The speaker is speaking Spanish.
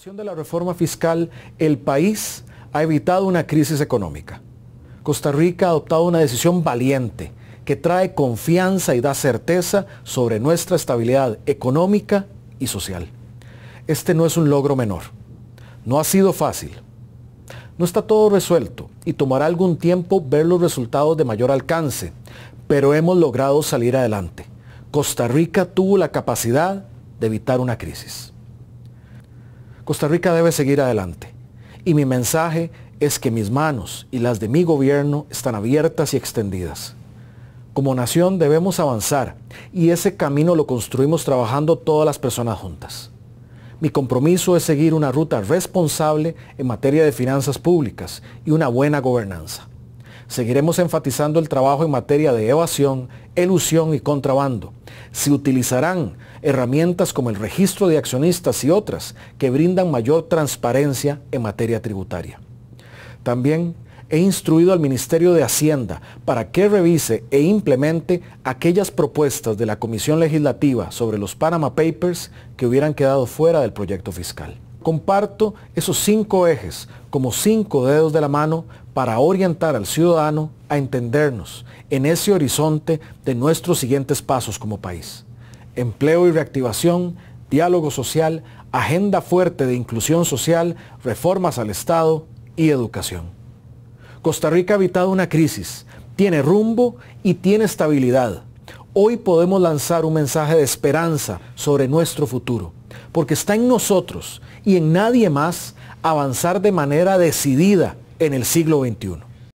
de la reforma fiscal, el país ha evitado una crisis económica. Costa Rica ha adoptado una decisión valiente que trae confianza y da certeza sobre nuestra estabilidad económica y social. Este no es un logro menor. No ha sido fácil. No está todo resuelto y tomará algún tiempo ver los resultados de mayor alcance, pero hemos logrado salir adelante. Costa Rica tuvo la capacidad de evitar una crisis. Costa Rica debe seguir adelante. Y mi mensaje es que mis manos y las de mi gobierno están abiertas y extendidas. Como nación debemos avanzar y ese camino lo construimos trabajando todas las personas juntas. Mi compromiso es seguir una ruta responsable en materia de finanzas públicas y una buena gobernanza. Seguiremos enfatizando el trabajo en materia de evasión, elusión y contrabando. Se utilizarán herramientas como el registro de accionistas y otras que brindan mayor transparencia en materia tributaria. También he instruido al Ministerio de Hacienda para que revise e implemente aquellas propuestas de la Comisión Legislativa sobre los Panama Papers que hubieran quedado fuera del proyecto fiscal. Comparto esos cinco ejes como cinco dedos de la mano para orientar al ciudadano a entendernos en ese horizonte de nuestros siguientes pasos como país. Empleo y reactivación, diálogo social, agenda fuerte de inclusión social, reformas al Estado y educación. Costa Rica ha evitado una crisis, tiene rumbo y tiene estabilidad. Hoy podemos lanzar un mensaje de esperanza sobre nuestro futuro porque está en nosotros y en nadie más avanzar de manera decidida en el siglo XXI.